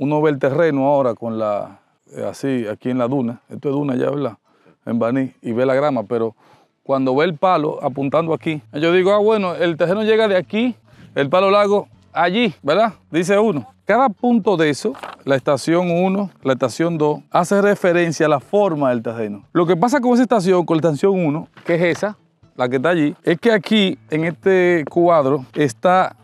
Uno ve el terreno ahora con la, eh, así, aquí en la duna, esto es duna ya, ¿verdad? En Baní, y ve la grama, pero cuando ve el palo apuntando aquí, yo digo, ah, bueno, el terreno llega de aquí, el palo largo allí, ¿verdad? Dice uno. Cada punto de eso, la estación 1, la estación 2, hace referencia a la forma del terreno. Lo que pasa con esa estación, con la estación 1, que es esa, la que está allí, es que aquí, en este cuadro, está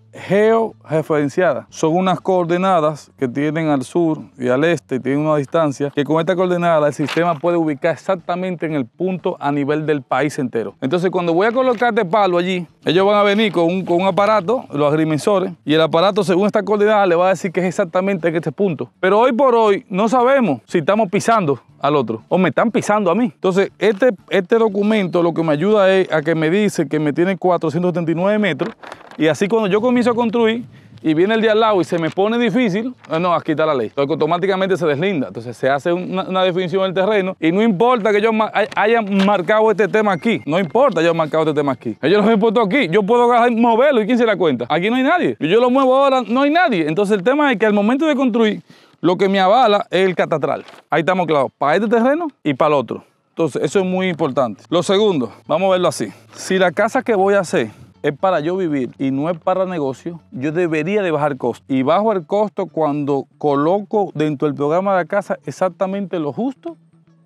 referenciada Son unas coordenadas que tienen al sur y al este, tienen una distancia, que con esta coordenada el sistema puede ubicar exactamente en el punto a nivel del país entero. Entonces cuando voy a colocar este palo allí, ellos van a venir con un, aparato, los agrimensores, y el aparato según esta coordenada le va a decir que es exactamente en este punto. Pero hoy por hoy no sabemos si estamos pisando al otro o me están pisando a mí. Entonces, este, este documento lo que me ayuda es a que me dice que me tiene 479 metros y así cuando yo comienzo a construir y viene el día al lado y se me pone difícil, ah, no, aquí está la ley. Entonces automáticamente se deslinda. Entonces se hace una, definición del terreno y no importa que yo haya marcado este tema aquí. No importa yo haya marcado este tema aquí. Ellos lo han puesto aquí. Yo puedo moverlo y quién se da cuenta. Aquí no hay nadie. Yo lo muevo ahora, no hay nadie. Entonces el tema es que al momento de construir, lo que me avala es el catatral. Ahí estamos claros. Para este terreno y para el otro. Entonces, eso es muy importante. Lo segundo, vamos a verlo así. Si la casa que voy a hacer es para yo vivir y no es para negocio, yo debería de bajar costo. Y bajo el costo cuando coloco dentro del programa de la casa exactamente lo justo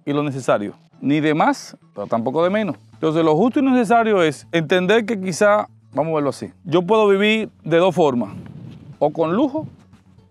y lo necesario. Ni de más, pero tampoco de menos. Entonces lo justo y necesario es entender que quizá, vamos a verlo así, yo puedo vivir de dos formas, o con lujo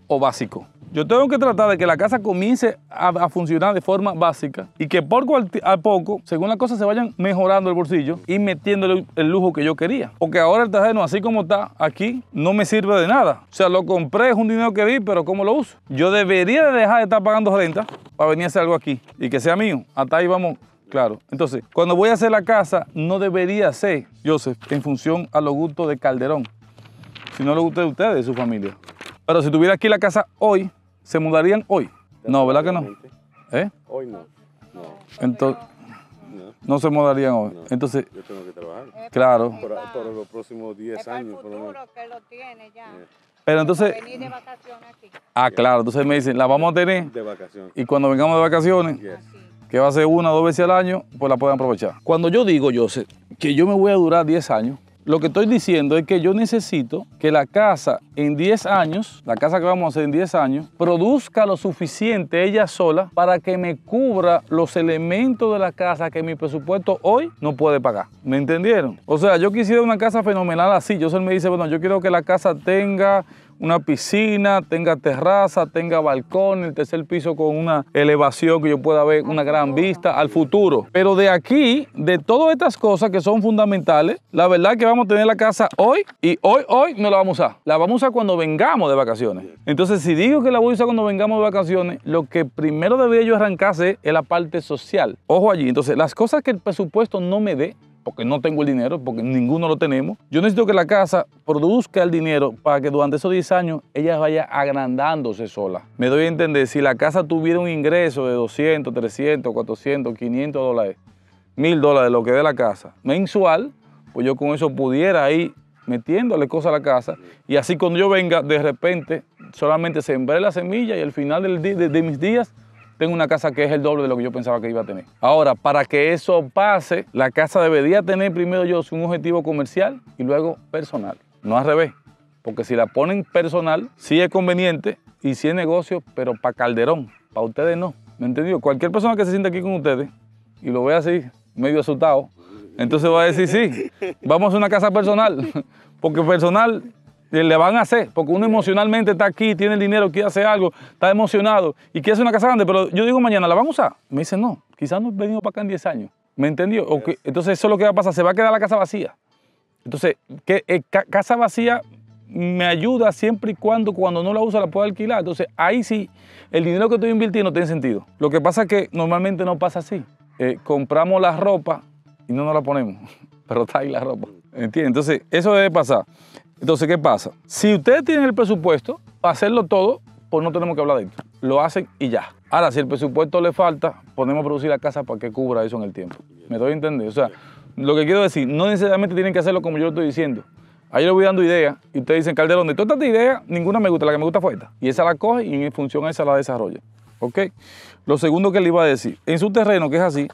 o básico. Yo tengo que tratar de que la casa comience a, funcionar de forma básica y que poco a poco, según las cosas, se vayan mejorando el bolsillo y metiéndole el lujo que yo quería. Porque ahora el terreno, así como está aquí, no me sirve de nada. O sea, lo compré, es un dinero que vi, pero ¿cómo lo uso? Yo debería dejar de estar pagando renta para venir a hacer algo aquí y que sea mío. Hasta ahí vamos Claro. Entonces, cuando voy a hacer la casa, no debería ser, Joseph, en función a los gustos de Calderón, si no los gustos de ustedes, de su familia. Pero si tuviera aquí la casa hoy, ¿Se mudarían hoy? No, ¿verdad que no? ¿Eh? Hoy no. No. Entonces, no. no se mudarían hoy. Entonces, yo tengo que trabajar. Claro. Por, los próximos 10 años. Por lo menos. que lo tiene ya. Pero entonces. Venir de vacaciones aquí. Ah, claro. Entonces me dicen, la vamos a tener. De vacaciones. Y cuando vengamos de vacaciones, ah, que va a ser una o dos veces al año, pues la pueden aprovechar. Cuando yo digo, yo sé que yo me voy a durar 10 años, lo que estoy diciendo es que yo necesito que la casa en 10 años, la casa que vamos a hacer en 10 años, produzca lo suficiente ella sola para que me cubra los elementos de la casa que mi presupuesto hoy no puede pagar. ¿Me entendieron? O sea, yo quisiera una casa fenomenal así. Yo solo me dice, bueno, yo quiero que la casa tenga una piscina, tenga terraza, tenga balcón, el tercer piso con una elevación que yo pueda ver una gran vista al futuro. Pero de aquí, de todas estas cosas que son fundamentales, la verdad es que vamos a tener la casa hoy y hoy, hoy no la vamos a usar. La vamos a usar cuando vengamos de vacaciones. Entonces, si digo que la voy a usar cuando vengamos de vacaciones, lo que primero debería yo arrancarse es la parte social. Ojo allí. Entonces, las cosas que el presupuesto no me dé, porque no tengo el dinero, porque ninguno lo tenemos. Yo necesito que la casa produzca el dinero para que durante esos 10 años ella vaya agrandándose sola. Me doy a entender, si la casa tuviera un ingreso de 200, 300, 400, 500 dólares, 1000 dólares, lo que dé la casa, mensual, pues yo con eso pudiera ir metiéndole cosas a la casa y así cuando yo venga, de repente, solamente sembré la semilla y al final del de mis días tengo una casa que es el doble de lo que yo pensaba que iba a tener. Ahora, para que eso pase, la casa debería tener primero yo un objetivo comercial y luego personal, no al revés. Porque si la ponen personal, sí es conveniente y sí es negocio, pero para Calderón, para ustedes no. ¿Me entendió? Cualquier persona que se sienta aquí con ustedes y lo ve así, medio asustado, entonces va a decir, sí, vamos a una casa personal. Porque personal le van a hacer, porque uno emocionalmente está aquí, tiene el dinero, quiere hacer algo, está emocionado y quiere hacer una casa grande, pero yo digo mañana, ¿la van a usar? Me dice no, quizás no he venido para acá en 10 años. ¿Me entendió? Entonces eso es lo que va a pasar, se va a quedar la casa vacía. Entonces, que, eh, casa vacía me ayuda siempre y cuando cuando no la usa la puedo alquilar. Entonces ahí sí, el dinero que estoy invirtiendo tiene sentido. Lo que pasa es que normalmente no pasa así. Eh, compramos la ropa y no nos la ponemos, pero está ahí la ropa. Mm. ¿Entiendes? Entonces eso debe pasar. Entonces, ¿qué pasa? Si ustedes tienen el presupuesto, para hacerlo todo, pues no tenemos que hablar de esto. Lo hacen y ya. Ahora, si el presupuesto le falta, podemos producir la casa para que cubra eso en el tiempo. ¿Me a entender? O sea, lo que quiero decir, no necesariamente tienen que hacerlo como yo lo estoy diciendo. Ahí le voy dando ideas y ustedes dicen, Calderón, de todas estas ideas, ninguna me gusta, la que me gusta fue esta. Y esa la coge y en función a esa la desarrolla. ¿Ok? Lo segundo que le iba a decir, en su terreno, que es así,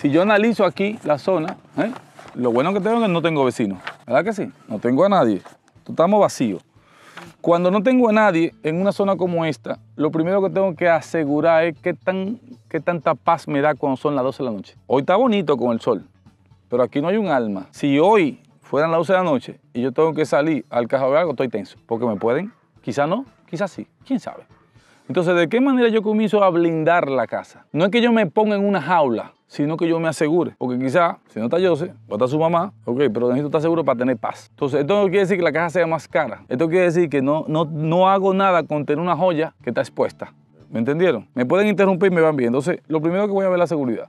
si yo analizo aquí la zona, ¿eh? lo bueno que tengo es que no tengo vecinos. ¿Verdad que sí? No tengo a nadie estamos vacíos. Cuando no tengo a nadie en una zona como esta, lo primero que tengo que asegurar es qué, tan, qué tanta paz me da cuando son las 12 de la noche. Hoy está bonito con el sol, pero aquí no hay un alma. Si hoy fueran las 12 de la noche y yo tengo que salir al Caja algo, estoy tenso, porque me pueden, quizás no, quizás sí, quién sabe. Entonces, ¿de qué manera yo comienzo a blindar la casa? No es que yo me ponga en una jaula sino que yo me asegure. Porque quizá, si no está yo va a su mamá, ok, pero necesito estar seguro para tener paz. Entonces, esto no quiere decir que la casa sea más cara. Esto quiere decir que no, no, no hago nada con tener una joya que está expuesta. ¿Me entendieron? Me pueden interrumpir, me van bien. Entonces, lo primero que voy a ver es la seguridad.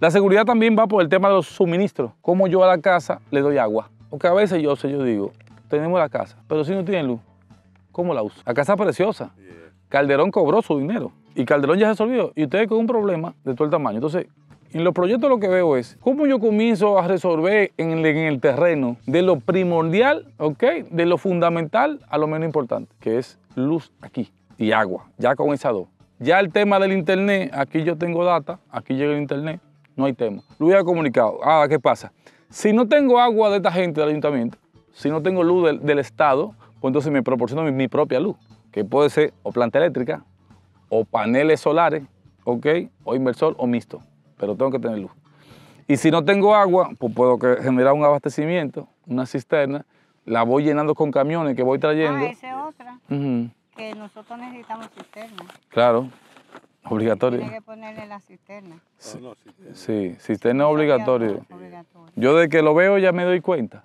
La seguridad también va por el tema de los suministros. Como yo a la casa le doy agua. Porque a veces yo, yo digo, tenemos la casa, pero si no tiene luz, ¿cómo la uso? La casa es preciosa. Calderón cobró su dinero y Calderón ya se resolvió. Y ustedes con un problema de todo el tamaño. Entonces, en los proyectos lo que veo es cómo yo comienzo a resolver en el, terreno de lo primordial, ¿ok? De lo fundamental a lo menos importante, que es luz aquí y agua, ya con esas dos. Ya el tema del internet, aquí yo tengo data, aquí llega el internet, no hay tema. Lo hubiera comunicado. Ah, ¿qué pasa? Si no tengo agua de esta gente del ayuntamiento, si no tengo luz del, Estado, pues entonces me proporciono mi, propia luz, que puede ser o planta eléctrica, o paneles solares, ¿ok? O inversor o mixto pero tengo que tener luz. Y si no tengo agua, pues puedo generar un abastecimiento, una cisterna, la voy llenando con camiones que voy trayendo. Ah, esa otra. Que nosotros necesitamos cisterna. Claro, obligatorio. Tiene que ponerle la cisterna. Sí, sí cisterna es obligatorio. Yo de que lo veo ya me doy cuenta.